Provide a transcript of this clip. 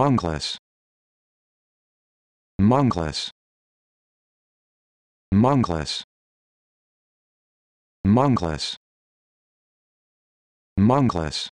Mongless Mongless Mongless Mongless Mongless